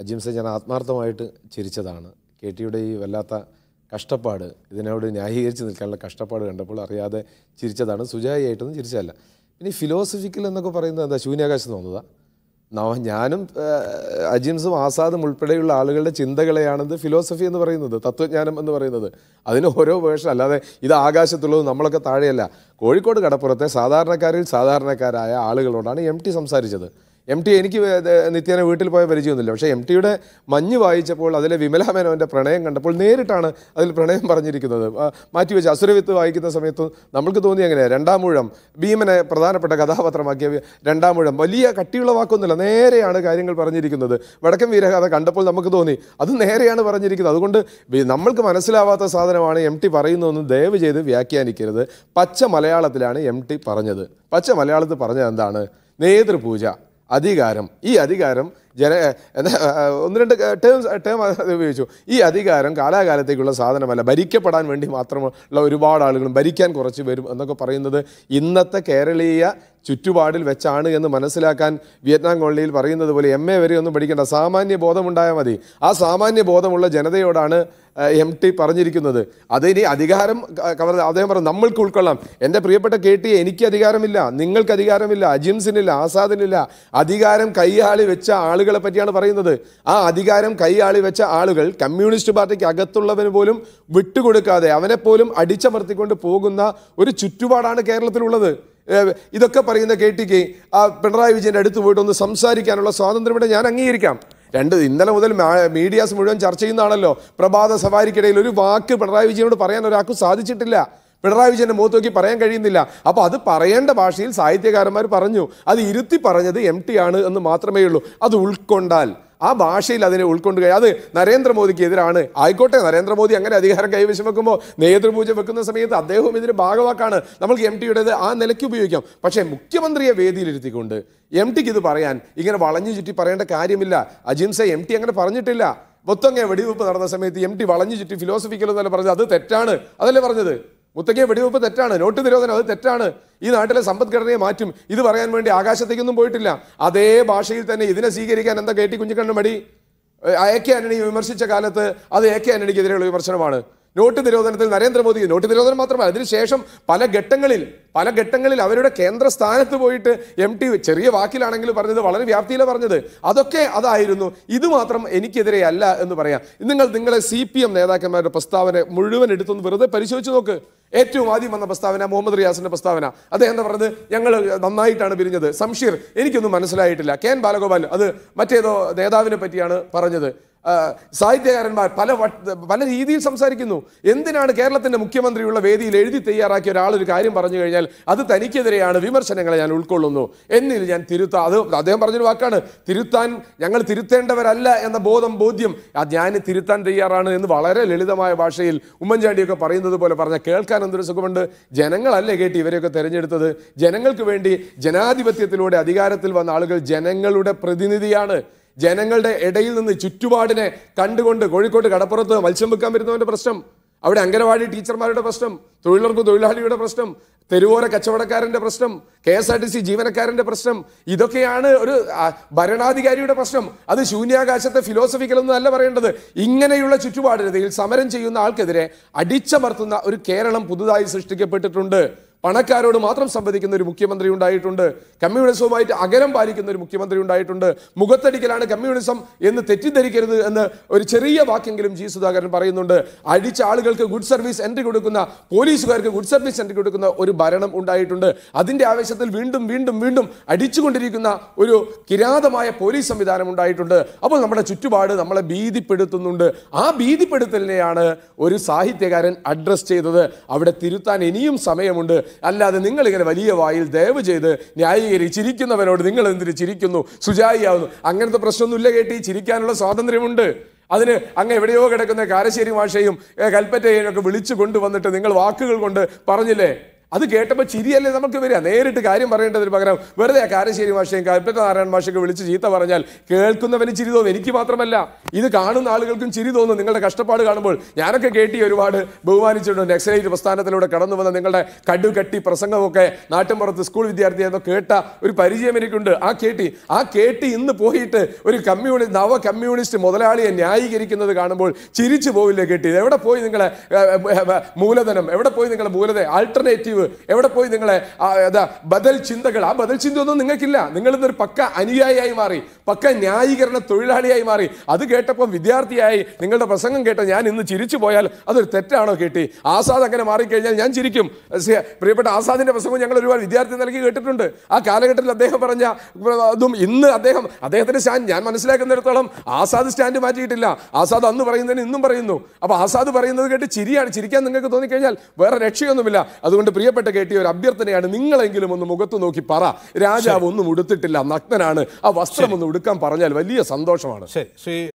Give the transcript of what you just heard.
അജിംസ ഞാൻ ആത്മാർത്ഥമായിട്ട് ചിരിച്ചതാണ് കെ ടിയുടെ ഈ വല്ലാത്ത കഷ്ടപ്പാട് ഇതിനോട് ന്യായീകരിച്ച് നിൽക്കാനുള്ള കഷ്ടപ്പാട് കണ്ടപ്പോൾ അറിയാതെ ചിരിച്ചതാണ് സുജായിയായിട്ടൊന്നും ചിരിച്ചതല്ല ഇനി ഫിലോസഫിക്കൽ എന്നൊക്കെ പറയുന്നത് എന്താ ശൂന്യാകാശം തോന്നുന്നതാണ് ഞാനും അജിംസും ആസാദും ഉൾപ്പെടെയുള്ള ആളുകളുടെ ചിന്തകളെയാണെന്ന് ഫിലോസഫി എന്ന് പറയുന്നത് തത്വജ്ഞാനം എന്ന് പറയുന്നത് അതിന് ഓരോ വേർഷൻ അല്ലാതെ ഇത് ആകാശത്തുള്ളത് നമ്മളൊക്കെ താഴെയല്ല കോഴിക്കോട് കടപ്പുറത്തെ സാധാരണക്കാരിൽ സാധാരണക്കാരായ ആളുകളോടാണ് എം ടി സംസാരിച്ചത് എം ടി എനിക്ക് നിത്യേന വീട്ടിൽ പോയ പരിചയമൊന്നുമില്ല പക്ഷേ എം ടിയുടെ മഞ്ഞ് വായിച്ചപ്പോൾ അതിലെ വിമല മേനോൻ്റെ പ്രണയം കണ്ടപ്പോൾ നേരിട്ടാണ് അതിൽ പ്രണയം പറഞ്ഞിരിക്കുന്നത് മാറ്റിവെച്ച് അസുരവിത്ത് വായിക്കുന്ന സമയത്ത് നമ്മൾക്ക് തോന്നി അങ്ങനെയാണ് രണ്ടാമൂഴം ഭീമനെ പ്രധാനപ്പെട്ട കഥാപാത്രമാക്കിയ രണ്ടാമൂഴം വലിയ കട്ടിയുള്ള വാക്കൊന്നുമില്ല നേരെയാണ് കാര്യങ്ങൾ പറഞ്ഞിരിക്കുന്നത് വടക്കൻ വീരകഥ കണ്ടപ്പോൾ നമുക്ക് തോന്നി അത് നേരെയാണ് പറഞ്ഞിരിക്കുന്നത് അതുകൊണ്ട് നമ്മൾക്ക് മനസ്സിലാവാത്ത സാധനമാണ് എം ടി പറയുന്നതെന്ന് ദയവ് ചെയ്ത് വ്യാഖ്യാനിക്കരുത് പച്ച മലയാളത്തിലാണ് എം ടി പറഞ്ഞത് പച്ച മലയാളത്തിൽ പറഞ്ഞത് എന്താണ് നേതൃപൂജ അധികാരം ഈ അധികാരം ജന ഒന്ന് രണ്ട് ടേംസ് ടേം ഉപയോഗിച്ചു ഈ അധികാരം കാലാകാലത്തേക്കുള്ള സാധനമല്ല ഭരിക്കപ്പെടാൻ വേണ്ടി മാത്രമുള്ള ഒരുപാട് ആളുകളും ഭരിക്കാൻ കുറച്ച് വരും എന്നൊക്കെ പറയുന്നത് ഇന്നത്തെ കേരളീയ ചുറ്റുപാടിൽ വെച്ചാണ് എന്ന് മനസ്സിലാക്കാൻ വിയറ്റ്നാം കോളനിയിൽ പറയുന്നത് പോലെ എം എ വരെ ഒന്നും പഠിക്കേണ്ട സാമാന്യ ബോധമുണ്ടായാൽ മതി ആ സാമാന്യ ബോധമുള്ള ജനതയോടാണ് എം ടി പറഞ്ഞിരിക്കുന്നത് അതിനി അധികാരം കവർ അദ്ദേഹം പറഞ്ഞു നമ്മൾക്ക് ഉൾക്കൊള്ളാം എൻ്റെ പ്രിയപ്പെട്ട കെ ടി എനിക്ക് അധികാരമില്ല നിങ്ങൾക്ക് അധികാരമില്ല അജിംസിനില്ല ആസാദിനില്ല അധികാരം കൈയാളി വെച്ച ആളുകളെ പറ്റിയാണ് പറയുന്നത് ആ അധികാരം കൈയാളി വെച്ച ആളുകൾ കമ്മ്യൂണിസ്റ്റ് പാർട്ടിക്ക് അകത്തുള്ളവന് പോലും വിട്ടുകൊടുക്കാതെ അവനെപ്പോലും അടിച്ചമർത്തിക്കൊണ്ട് പോകുന്ന ഒരു ചുറ്റുപാടാണ് കേരളത്തിലുള്ളത് ഇതൊക്കെ പറയുന്ന കെ ആ പിണറായി വിജയൻ്റെ അടുത്ത് പോയിട്ട് ഒന്ന് സംസാരിക്കാനുള്ള സ്വാതന്ത്ര്യം ഇവിടെ ഞാൻ അംഗീകരിക്കാം രണ്ട് ഇന്നലെ മുതൽ മീഡിയാസ് മുഴുവൻ ചർച്ച ചെയ്യുന്നതാണല്ലോ പ്രഭാത സവാരിക്കിടയിൽ ഒരു വാക്ക് പിണറായി വിജയനോട് പറയാൻ ഒരാൾക്കും സാധിച്ചിട്ടില്ല പിണറായി വിജയൻ്റെ മുഖത്ത് നോക്കി പറയാൻ കഴിയുന്നില്ല അപ്പോൾ അത് പറയേണ്ട ഭാഷയിൽ സാഹിത്യകാരന്മാർ പറഞ്ഞു അത് ഇരുത്തി പറഞ്ഞത് എം ടി ആണ് എന്ന് മാത്രമേ ഉള്ളൂ അത് ഉൾക്കൊണ്ടാൽ ആ ഭാഷയിൽ അതിനെ ഉൾക്കൊണ്ടുക അത് നരേന്ദ്രമോദിക്ക് എതിരാണ് ആയിക്കോട്ടെ നരേന്ദ്രമോദി അങ്ങനെ അധികാരം കൈവശം വെക്കുമ്പോൾ നേതൃപൂജ വെക്കുന്ന സമയത്ത് അദ്ദേഹവും ഇതിന് ഭാഗവാക്കാണ് നമ്മൾക്ക് എം ടിയുടേത് ആ നിലയ്ക്ക് ഉപയോഗിക്കാം പക്ഷേ മുഖ്യമന്ത്രിയെ വേദിയിലിരുത്തിക്കൊണ്ട് എം ടിക്ക് ഇത് പറയാൻ ഇങ്ങനെ വളഞ്ഞു ചുറ്റി പറയേണ്ട കാര്യമില്ല അജിംസ എം ടി അങ്ങനെ പറഞ്ഞിട്ടില്ല മൊത്തങ്ങ വെടിവെപ്പ് നടന്ന സമയത്ത് എം ടി വളഞ്ഞു ചുറ്റി ഫിലോസഫിക്കൽ പറഞ്ഞത് അത് തെറ്റാണ് അതല്ലേ പറഞ്ഞത് മുത്തക്കയെ വെടിവെപ്പ് തെറ്റാണ് നോട്ട് നിരോധനം അത് തെറ്റാണ് ഈ നാട്ടിലെ സമ്പദ്ഘടനയെ മാറ്റും ഇത് പറയാൻ വേണ്ടി ആകാശത്തേക്കൊന്നും പോയിട്ടില്ല അതേ ഭാഷയിൽ തന്നെ ഇതിനെ സ്വീകരിക്കാൻ എന്താ കെ ടി കുഞ്ഞിക്കണ്ണൻ മടി എ കെ ആന്റണി വിമർശിച്ച കാലത്ത് അത് എ കെ ആന്റണിക്കെതിരെയുള്ള വിമർശനമാണ് നോട്ട് നിരോധനത്തിൽ നരേന്ദ്രമോദി നോട്ട് നിരോധനം മാത്രമല്ല അതിനുശേഷം പല ഘട്ടങ്ങളിൽ പല ഘട്ടങ്ങളിൽ അവരുടെ കേന്ദ്ര സ്ഥാനത്ത് പോയിട്ട് എം ടി ചെറിയ വാക്കിലാണെങ്കിൽ പറഞ്ഞത് വളരെ വ്യാപ്തിയിലാണ് പറഞ്ഞത് അതൊക്കെ അതായിരുന്നു ഇത് മാത്രം എനിക്കെതിരെ അല്ല എന്ന് പറയാം നിങ്ങൾ നിങ്ങളെ സി പി എം നേതാക്കന്മാരുടെ പ്രസ്താവന മുഴുവൻ എടുത്തൊന്ന് വെറുതെ പരിശോധിച്ച് നോക്ക് ഏറ്റവും ആദ്യം വന്ന പ്രസ്താവന മുഹമ്മദ് റിയാസിന്റെ പ്രസ്താവന അദ്ദേഹം എന്താ പറഞ്ഞത് ഞങ്ങൾ നന്നായിട്ടാണ് പിരിഞ്ഞത് സംഷീർ എനിക്കൊന്നും മനസ്സിലായിട്ടില്ല കെ എൻ ബാലഗോപാൽ അത് മറ്റേതോ നേതാവിനെ പറ്റിയാണ് പറഞ്ഞത് സാഹിത്യകാരന്മാർ പല പല രീതിയിൽ സംസാരിക്കുന്നു എന്തിനാണ് കേരളത്തിൻ്റെ മുഖ്യമന്ത്രിയുള്ള വേദിയിൽ എഴുതി തയ്യാറാക്കിയ ഒരാൾ ഒരു കാര്യം പറഞ്ഞു കഴിഞ്ഞാൽ അത് തനിക്കെതിരെയാണ് വിമർശനങ്ങളെ ഞാൻ ഉൾക്കൊള്ളുന്നു എന്നിൽ ഞാൻ തിരുത്താ അത് അദ്ദേഹം പറഞ്ഞൊരു വാക്കാണ് തിരുത്താൻ ഞങ്ങൾ തിരുത്തേണ്ടവരല്ല എന്ന ബോധം ബോധ്യം ഞാൻ തിരുത്താൻ തയ്യാറാണ് എന്ന് വളരെ ലളിതമായ ഭാഷയിൽ ഉമ്മൻചാണ്ടിയൊക്കെ പറയുന്നത് പോലെ പറഞ്ഞാൽ കേൾക്കാൻ എന്തൊരു സുഖമുണ്ട് ജനങ്ങളല്ലേ കേട്ടി ഇവരെയൊക്കെ തിരഞ്ഞെടുത്തത് ജനങ്ങൾക്ക് വേണ്ടി ജനാധിപത്യത്തിലൂടെ അധികാരത്തിൽ വന്ന ആളുകൾ ജനങ്ങളുടെ പ്രതിനിധിയാണ് ജനങ്ങളുടെ ഇടയിൽ നിന്ന് ചുറ്റുപാടിനെ കണ്ടുകൊണ്ട് കോഴിക്കോട് കടപ്പുറത്ത് മത്സ്യം വെക്കാൻ വരുന്നവന്റെ പ്രശ്നം അവിടെ അംഗനവാടി ടീച്ചർമാരുടെ പ്രശ്നം തൊഴിലുറപ്പ് തൊഴിലാളിയുടെ പ്രശ്നം തെരുവോര കച്ചവടക്കാരന്റെ പ്രശ്നം K S R T C ജീവനക്കാരന്റെ പ്രശ്നം ഇതൊക്കെയാണ് ഒരു ഭരണാധികാരിയുടെ പ്രശ്നം അത് ശൂന്യാകാശത്തെ ഫിലോസഫിക്കലൊന്നുമല്ല പറയേണ്ടത് ഇങ്ങനെയുള്ള ചുറ്റുപാടിനെതിയിൽ സമരം ചെയ്യുന്ന ആൾക്കെതിരെ അടിച്ചമർത്തുന്ന ഒരു കേരളം പുതുതായി സൃഷ്ടിക്കപ്പെട്ടിട്ടുണ്ട് പണക്കാരോട് മാത്രം സംവദിക്കുന്ന ഒരു മുഖ്യമന്ത്രി ഉണ്ടായിട്ടുണ്ട് കമ്മ്യൂണിസവുമായിട്ട് അകലം പാലിക്കുന്ന ഒരു മുഖ്യമന്ത്രി ഉണ്ടായിട്ടുണ്ട് മുഖത്തടിക്കലാണ് കമ്മ്യൂണിസം എന്ന് തെറ്റിദ്ധരിക്കരുത് എന്ന് ഒരു ചെറിയ വാക്കെങ്കിലും ജി സുധാകരൻ പറയുന്നുണ്ട് അടിച്ച ആളുകൾക്ക് ഗുഡ് സർവീസ് എൻട്രി കൊടുക്കുന്ന പോലീസുകാർക്ക് ഗുഡ് സർവീസ് എൻട്രി കൊടുക്കുന്ന ഒരു ഭരണം ഉണ്ടായിട്ടുണ്ട് അതിൻ്റെ ആവേശത്തിൽ വീണ്ടും വീണ്ടും വീണ്ടും അടിച്ചുകൊണ്ടിരിക്കുന്ന ഒരു കിരാതമായ പോലീസ് സംവിധാനം ഉണ്ടായിട്ടുണ്ട് അപ്പോൾ നമ്മുടെ ചുറ്റുപാട് നമ്മളെ ഭീതിപ്പെടുത്തുന്നുണ്ട് ആ ഭീതിപ്പെടുത്തലിനെയാണ് ഒരു സാഹിത്യകാരൻ അഡ്രസ് ചെയ്തത് അവിടെ തിരുത്താൻ ഇനിയും സമയമുണ്ട് അല്ലാതെ നിങ്ങളിങ്ങനെ വലിയ വായിൽ ദയവ് ചെയ്ത് ചിരിക്കുന്നവനോട് നിങ്ങൾ എന്തിന് ചിരിക്കുന്നു സുജായിയാവുന്നു അങ്ങനത്തെ പ്രശ്നമൊന്നുമില്ല കേട്ടി ചിരിക്കാനുള്ള സ്വാതന്ത്ര്യമുണ്ട് അതിന് അങ്ങ് എവിടെയോ കിടക്കുന്ന കാരശ്ശേരി ഭാഷയും കൽപ്പറ്റയും ഒക്കെ വിളിച്ചു കൊണ്ടുവന്നിട്ട് നിങ്ങൾ വാക്കുകൾ കൊണ്ട് പറഞ്ഞില്ലേ അത് കേട്ടപ്പോൾ ചിരിയല്ലേ നമുക്ക് വരിക നേരിട്ട് കാര്യം പറയേണ്ടതിന് പകരം വെറുതെ കാരശ്ശേരി മാഷയും കൽപ്പറ്റ നാരായണ മാഷൊക്കെ വിളിച്ച് ചീത്ത പറഞ്ഞാൽ കേൾക്കുന്നവന് ചിരി തോന്നും എനിക്ക് മാത്രമല്ല ഇത് കാണുന്ന ആളുകൾക്കും ചിരി തോന്നും നിങ്ങളുടെ കഷ്ടപ്പാട് കാണുമ്പോൾ ഞാനൊക്കെ കേട്ടി ഒരുപാട് ബഹുമാനിച്ചിട്ടുണ്ട് എക്സൈറ്റ് പ്രസ്ഥാനത്തിലൂടെ കടന്നു വന്ന നിങ്ങളുടെ കടുകട്ടി പ്രസംഗമൊക്കെ നാട്ടിൻപുറത്ത് സ്കൂൾ വിദ്യാർത്ഥിയെന്നോ കേട്ട ഒരു പരിചയം എനിക്കുണ്ട് ആ കേട്ടി ആ കേട്ടി ഇന്ന് പോയിട്ട് ഒരു കമ്മ്യൂണിസ്റ്റ് നവ കമ്മ്യൂണിസ്റ്റ് മുതലാളിയെ ന്യായീകരിക്കുന്നത് കാണുമ്പോൾ ചിരിച്ചു പോവില്ലേ കേട്ടി എവിടെ പോയി നിങ്ങളെ മൂലധനം എവിടെ പോയി നിങ്ങളുടെ മൂലധനം ആൾട്ടർനേറ്റീവ് എവിടെ പോയി നിങ്ങളെ എന്താ ബദൽ ചിന്തകൾ ആ ബദൽ ചിന്തയൊന്നും നിങ്ങൾക്കില്ല നിങ്ങൾ ഇന്നൊരു പക്ക അനുയായിയായി മാറി പക്ക ന്യായീകരണ തൊഴിലാളിയായി മാറി അത് കേട്ടപ്പോൾ വിദ്യാർത്ഥിയായി നിങ്ങളുടെ പ്രസംഗം കേട്ട ഞാൻ ഇന്ന് ചിരിച്ചു പോയാൽ അതൊരു തെറ്റാണോ കേട്ടി ആസാദ് അങ്ങനെ മാറിക്കഴിഞ്ഞാൽ ഞാൻ ചിരിക്കും പ്രിയപ്പെട്ട ആസാദിന്റെ പ്രസംഗം ഞങ്ങൾ ഒരുപാട് വിദ്യാർത്ഥി നൽകി കേട്ടിട്ടുണ്ട് ആ കാലഘട്ടത്തിൽ അദ്ദേഹം പറഞ്ഞ അതും ഇന്ന് അദ്ദേഹം അദ്ദേഹത്തിന്റെ സ്റ്റാൻഡ് ഞാൻ മനസ്സിലാക്കുന്നിടത്തോളം ആസാദ് സ്റ്റാൻഡ് മാറ്റിയിട്ടില്ല ആസാദ് അന്ന് പറയുന്നതിന് ഇന്നും പറയുന്നു അപ്പോൾ ആസാദ് പറയുന്നത് കേട്ട് ചിരിയാണ് ചിരിക്കാൻ നിങ്ങൾക്ക് തോന്നിക്കഴിഞ്ഞാൽ വേറെ രക്ഷയൊന്നുമില്ല അതുകൊണ്ട് പ്രിയ പ്രിയപ്പെട്ട കേട്ടിയ ഒരു അഭ്യർത്ഥനയാണ് നിങ്ങളെങ്കിലും ഒന്ന് മുഖത്ത് നോക്കി പറ രാജാവ് ഒന്നും ഉടുത്തിട്ടില്ല നഗ്നനാണ് ആ വസ്ത്രം ഒന്ന് ഉടുക്കാൻ പറഞ്ഞാൽ വലിയ സന്തോഷമാണ് ശരി